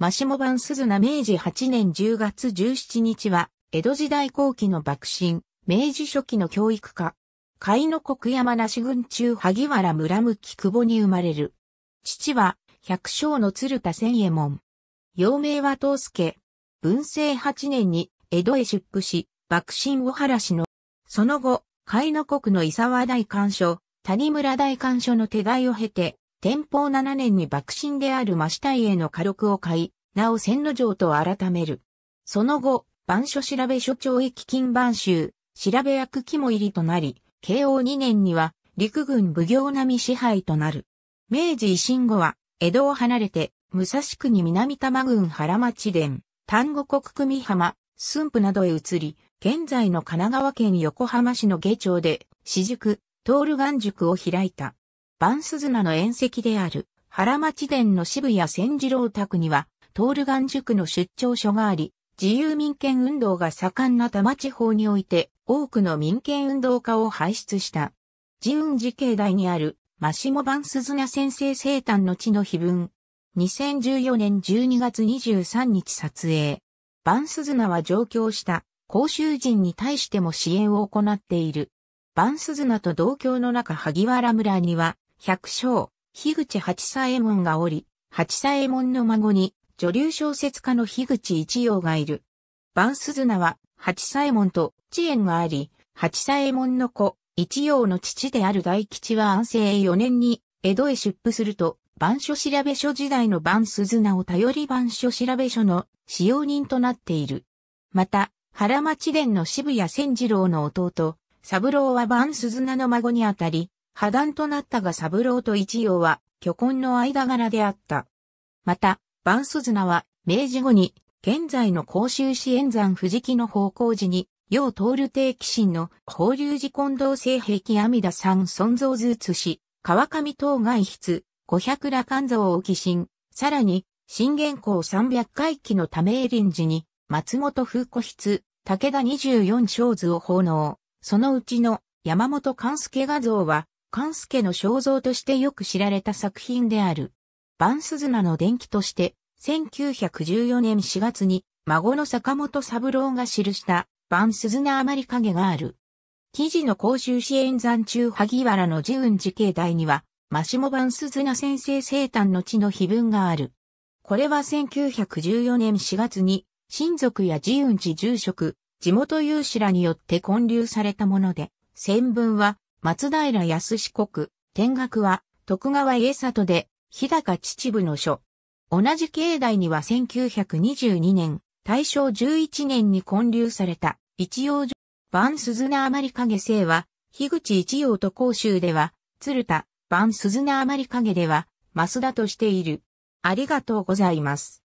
マシモ版鈴名明治8年10月17日は、江戸時代後期の幕臣、明治初期の教育家、海の国山梨郡中萩原村向久保に生まれる。父は、百姓の鶴田千右衛門。幼名は東助。文政8年に江戸へ出府し、幕臣小原氏の、その後、海の国の伊沢大官所、谷村大官所の手代を経て、天保7年に幕臣である真下家の家禄を買い、名を千之城と改める。その後、番所調べ所長駅金番州、調べ役肝入りとなり、慶応2年には陸軍奉行並み支配となる。明治維新後は、江戸を離れて、武蔵国南多摩郡原町殿、丹後国久美浜、駿府などへ移り、現在の神奈川県横浜市の下町で、私塾、トールガン塾を開いた。バンスズナの縁石である原町殿の渋谷千次郎宅には、トールガン塾の出張所があり、自由民権運動が盛んな多摩地方において、多くの民権運動家を輩出した。自運寺境内にある、マシモ・バンスズナ先生生誕の地の碑文。2014年12月23日撮影。バンスズナは上京した公衆人に対しても支援を行っている。バンスズナと同郷の中萩原村には百姓、樋口八左衛門がおり、八左衛門の孫に、女流小説家の樋口一葉がいる。番鈴名は、八左衛門と知縁があり、八左衛門の子、一葉の父である大吉は安政4年に、江戸へ出府すると、番書調べ書時代の番鈴名を頼り番書調べ書の使用人となっている。また、原町伝の渋谷千次郎の弟、三郎は番鈴名の孫にあたり、破断となったが三郎と一葉は巨根の間柄であった。また、万ズナは明治後に現在の甲州市円山藤木の方向時に、要通る定期神の法隆寺近藤聖壁阿弥陀山尊像図写し、川上東外筆、五百羅漢像を寄進、さらに、新元校三百回帰のため臨時に、松本風古筆、武田二十四章図を奉納、そのうちの山本勘助画像は、関助の肖像としてよく知られた作品である。万鈴名の伝記として、1914年4月に孫の坂本三郎が記した万鈴名余り影がある。記事の公衆支援山中萩原の自雲寺境内には、マシモ万鈴名先生生誕の地の碑文がある。これは1914年4月に、親族や自雲寺住職、地元有志らによって建立されたもので、戦文は松平康四国、天学は、徳川家里で、日高秩父の書。同じ境内には1922年、大正11年に建立された、一葉城、番鈴名余影生は、樋口一葉と甲州では、鶴田、番鈴名余影では、増田としている。ありがとうございます。